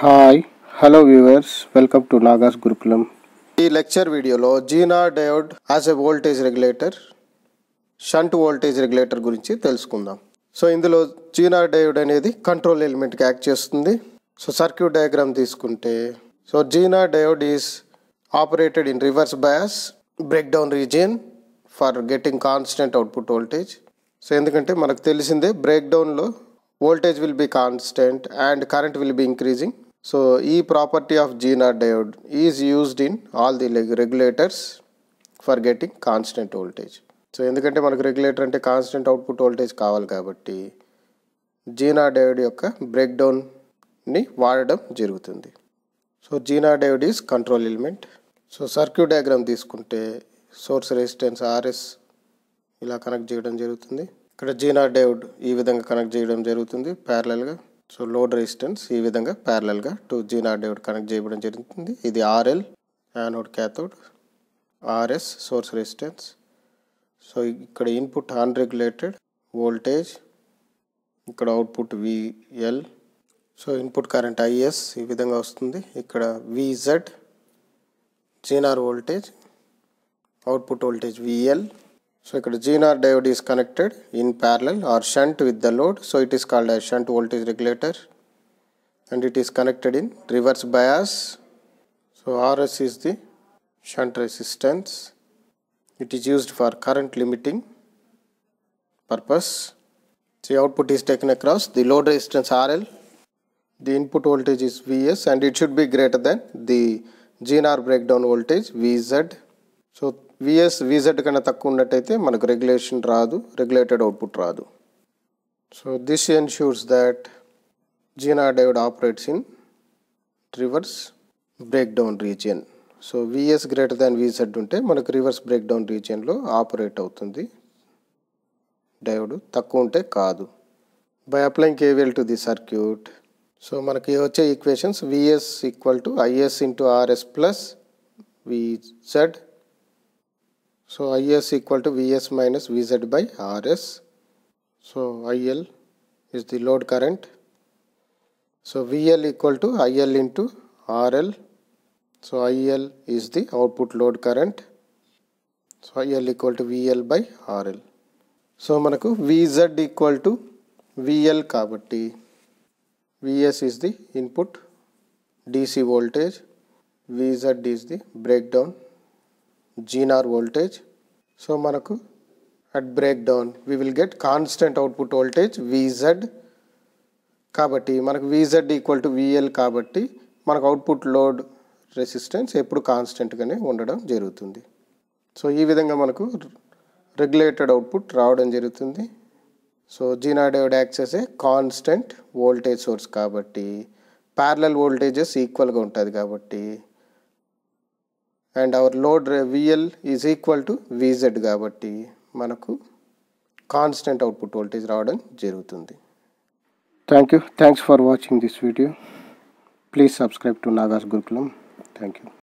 Hi hello viewers welcome to Nagas Gurukulam ఈ lecture వీడియోలో Zener diode as a voltage regulator shunt voltage regulator గురించి తెలుసుకుందాం so ఇందులో Zener diode అనేది కంట్రోల్ ఎలిమెంట్కి యాక్ట్ చేస్తుంది సో సర్క్యూట్ డయాగ్రామ్ తీసుకుంటే so Zener diode is operated in reverse bias breakdown region for getting constant output voltage so ఎందుకంటే మనకు తెలిసిందే బ్రేక్ డౌన్లో voltage will be constant and current will be increasing so ఈ property of జీనా diode is used in all the regulators for getting constant voltage so ఎందుకంటే మనకు regulator అంటే కాన్స్టెంట్ అవుట్పుట్ వోల్టేజ్ కావాలి కాబట్టి జీనా డయోడ్ యొక్క బ్రేక్ డౌన్ని వాడడం జరుగుతుంది so Zener diode is control element so circuit diagram తీసుకుంటే సోర్స్ రెసిస్టెన్స్ ఆర్ఎస్ ఇలా కనెక్ట్ చేయడం జరుగుతుంది ఇక్కడ జీనా డయోడ్ ఈ విధంగా కనెక్ట్ చేయడం జరుగుతుంది ప్యారలల్గా సో లోడ్ రెసిస్టెన్స్ ఈ విధంగా ప్యారలల్గా టూ జీ నాట్ డేవిడ్ కనెక్ట్ చేయడం జరుగుతుంది ఇది RL anode cathode RS source resistance so ఇక్కడ ఇన్పుట్ అన్ రెగ్యులేటెడ్ వోల్టేజ్ ఇక్కడ output VL so input current IS ఈ విధంగా వస్తుంది ఇక్కడ VZ Zener voltage output voltage VL So ఇక్కడ GNR diode is connected in parallel or shunt with the load. So it is called as shunt voltage regulator and it is connected in reverse bias. So RS is the shunt resistance. It is used for current limiting purpose. The output is taken across the load resistance RL. The input voltage is Vs and it should be greater than the GNR breakdown voltage Vz. So VS VZ కన్నా తక్కువ ఉన్నట్టయితే మనకు regulation రాదు regulated output రాదు so this ensures that Zener diode operates in reverse breakdown region so VS greater than VZ ఉంటే మనకు reverse breakdown రీజియన్లో operate అవుతుంది డయోడ్ తక్కువ ఉంటే కాదు by applying KVL to the circuit so మనకి వచ్చే equations VS equal to IS into RS plus VZ So IS equal to VS minus VZ by RS. So IL is the load current. So VL equal to IL into RL. So IL is the output load current. So IL equal to VL by RL. So manaku VZ equal to VL kabati. T. V S is the input DC voltage. VZ is the breakdown Zener voltage so మనకు at breakdown we will get constant output voltage VZ కాబట్టి మనకు VZ equal to VL కాబట్టి మనకు output load resistance ఎప్పుడు కాన్స్టెంట్గానే ఉండడం జరుగుతుంది so ఈ విధంగా మనకు రెగ్యులేటెడ్ అవుట్పుట్ రావడం జరుగుతుంది సో జీనాడోడ్ యాక్ట్ చేసే కాన్స్టెంట్ వోల్టేజ్ సోర్స్ కాబట్టి ప్యారలల్ వోల్టేజెస్ ఈక్వల్గా ఉంటుంది కాబట్టి and our load VL is equal to VZ కాబట్టి మనకు కాన్స్టెంట్ అవుట్పుట్ వోల్టేజ్ రావడం జరుగుతుంది thank you thanks for watching this video please subscribe to Nagas Gurukulam thank you